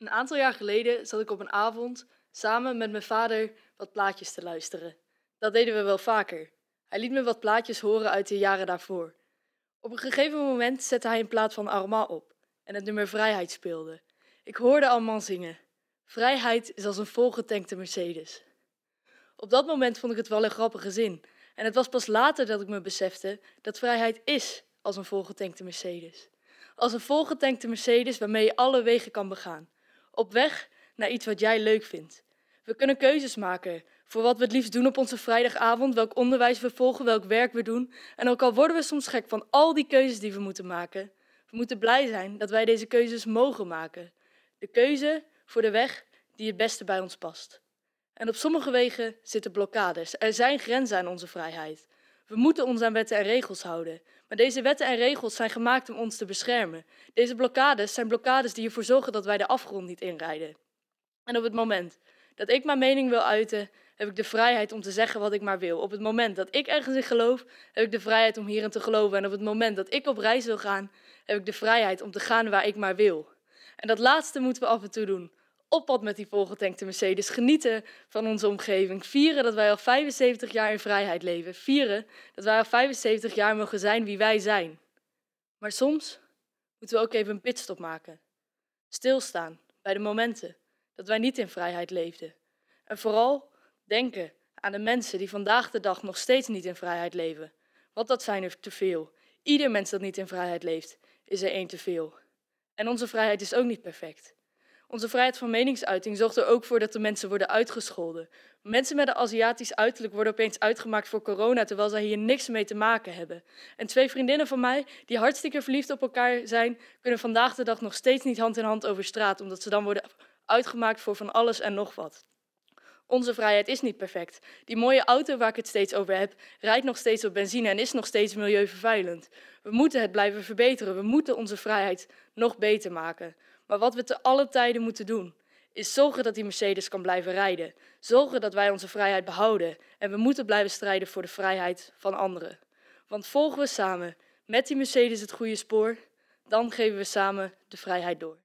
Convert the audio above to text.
Een aantal jaar geleden zat ik op een avond samen met mijn vader wat plaatjes te luisteren. Dat deden we wel vaker. Hij liet me wat plaatjes horen uit de jaren daarvoor. Op een gegeven moment zette hij een plaat van Armand op en het nummer Vrijheid speelde. Ik hoorde Armand zingen. Vrijheid is als een volgetankte Mercedes. Op dat moment vond ik het wel een grappige zin. En het was pas later dat ik me besefte dat vrijheid is als een volgetankte Mercedes. Als een volgetankte Mercedes waarmee je alle wegen kan begaan op weg naar iets wat jij leuk vindt. We kunnen keuzes maken voor wat we het liefst doen op onze vrijdagavond, welk onderwijs we volgen, welk werk we doen. En ook al worden we soms gek van al die keuzes die we moeten maken, we moeten blij zijn dat wij deze keuzes mogen maken. De keuze voor de weg die het beste bij ons past. En op sommige wegen zitten blokkades. Er zijn grenzen aan onze vrijheid. We moeten ons aan wetten en regels houden. Maar deze wetten en regels zijn gemaakt om ons te beschermen. Deze blokkades zijn blokkades die ervoor zorgen dat wij de afgrond niet inrijden. En op het moment dat ik mijn mening wil uiten, heb ik de vrijheid om te zeggen wat ik maar wil. Op het moment dat ik ergens in geloof, heb ik de vrijheid om hierin te geloven. En op het moment dat ik op reis wil gaan, heb ik de vrijheid om te gaan waar ik maar wil. En dat laatste moeten we af en toe doen op met die volgetankte Mercedes. Genieten van onze omgeving. Vieren dat wij al 75 jaar in vrijheid leven. Vieren dat wij al 75 jaar mogen zijn wie wij zijn. Maar soms moeten we ook even een pitstop maken. Stilstaan bij de momenten dat wij niet in vrijheid leefden. En vooral denken aan de mensen die vandaag de dag nog steeds niet in vrijheid leven. Want dat zijn er te veel. Ieder mens dat niet in vrijheid leeft, is er één te veel. En onze vrijheid is ook niet perfect. Onze vrijheid van meningsuiting zorgt er ook voor dat de mensen worden uitgescholden. Mensen met een Aziatisch uiterlijk worden opeens uitgemaakt voor corona, terwijl zij hier niks mee te maken hebben. En twee vriendinnen van mij, die hartstikke verliefd op elkaar zijn, kunnen vandaag de dag nog steeds niet hand in hand over straat, omdat ze dan worden uitgemaakt voor van alles en nog wat. Onze vrijheid is niet perfect. Die mooie auto waar ik het steeds over heb, rijdt nog steeds op benzine en is nog steeds milieuvervuilend. We moeten het blijven verbeteren. We moeten onze vrijheid nog beter maken. Maar wat we te alle tijden moeten doen, is zorgen dat die Mercedes kan blijven rijden. Zorgen dat wij onze vrijheid behouden. En we moeten blijven strijden voor de vrijheid van anderen. Want volgen we samen met die Mercedes het goede spoor, dan geven we samen de vrijheid door.